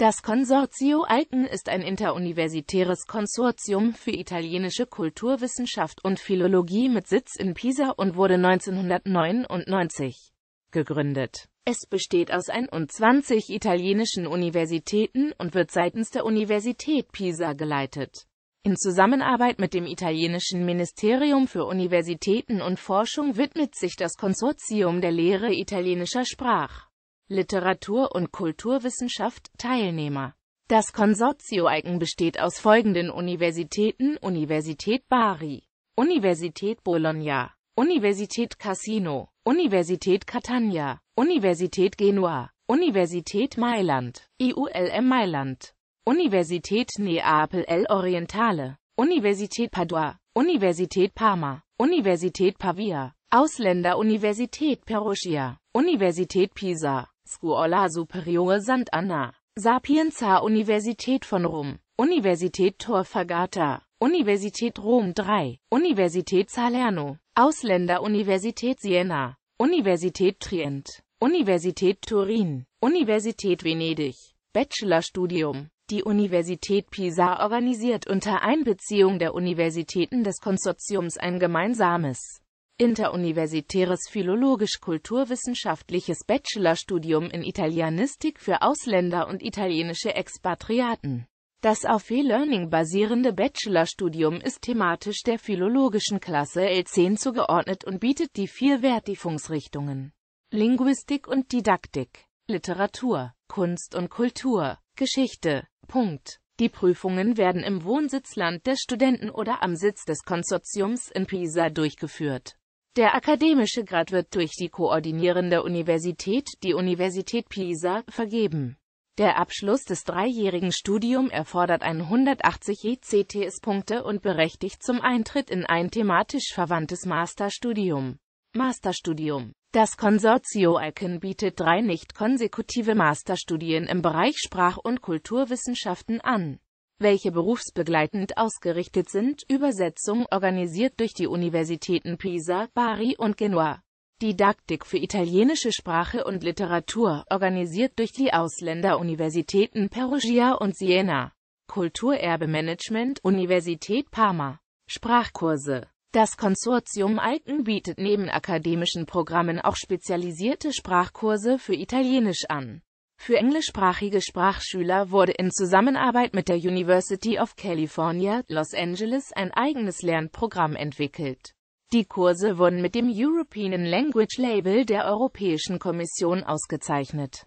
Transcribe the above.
Das Consorzio Alten ist ein interuniversitäres Konsortium für italienische Kulturwissenschaft und Philologie mit Sitz in Pisa und wurde 1999 gegründet. Es besteht aus 21 italienischen Universitäten und wird seitens der Universität Pisa geleitet. In Zusammenarbeit mit dem italienischen Ministerium für Universitäten und Forschung widmet sich das Konsortium der Lehre italienischer Sprach. Literatur- und Kulturwissenschaft Teilnehmer. Das Konsortio Icon besteht aus folgenden Universitäten Universität Bari, Universität Bologna, Universität Cassino, Universität Catania, Universität Genua, Universität Mailand, IULM Mailand, Universität Neapel El Orientale, Universität Padua, Universität Parma, Universität Pavia, Ausländeruniversität Perugia, Universität Pisa, Scuola Superiore Sant'Anna, Sapienza Universität von Rom, Universität Tor Fagata, Universität Rom 3, Universität Salerno, Ausländeruniversität Siena, Universität Trient, Universität Turin, Universität Venedig, Bachelorstudium. Die Universität Pisa organisiert unter Einbeziehung der Universitäten des Konsortiums ein gemeinsames interuniversitäres philologisch-kulturwissenschaftliches Bachelorstudium in Italienistik für Ausländer und italienische Expatriaten. Das auf E-Learning basierende Bachelorstudium ist thematisch der philologischen Klasse L10 zugeordnet und bietet die vier Vertiefungsrichtungen Linguistik und Didaktik, Literatur, Kunst und Kultur, Geschichte. Punkt. Die Prüfungen werden im Wohnsitzland des Studenten oder am Sitz des Konsortiums in Pisa durchgeführt. Der akademische Grad wird durch die koordinierende Universität, die Universität Pisa, vergeben. Der Abschluss des dreijährigen Studium erfordert 180 ECTS-Punkte und berechtigt zum Eintritt in ein thematisch verwandtes Masterstudium. Masterstudium Das Konsortio ICAN bietet drei nicht konsekutive Masterstudien im Bereich Sprach- und Kulturwissenschaften an welche berufsbegleitend ausgerichtet sind, Übersetzung organisiert durch die Universitäten Pisa, Bari und Genua. Didaktik für italienische Sprache und Literatur, organisiert durch die Ausländeruniversitäten Perugia und Siena. Kulturerbemanagement, Universität Parma. Sprachkurse. Das Konsortium Alken bietet neben akademischen Programmen auch spezialisierte Sprachkurse für Italienisch an. Für englischsprachige Sprachschüler wurde in Zusammenarbeit mit der University of California, Los Angeles ein eigenes Lernprogramm entwickelt. Die Kurse wurden mit dem European Language Label der Europäischen Kommission ausgezeichnet.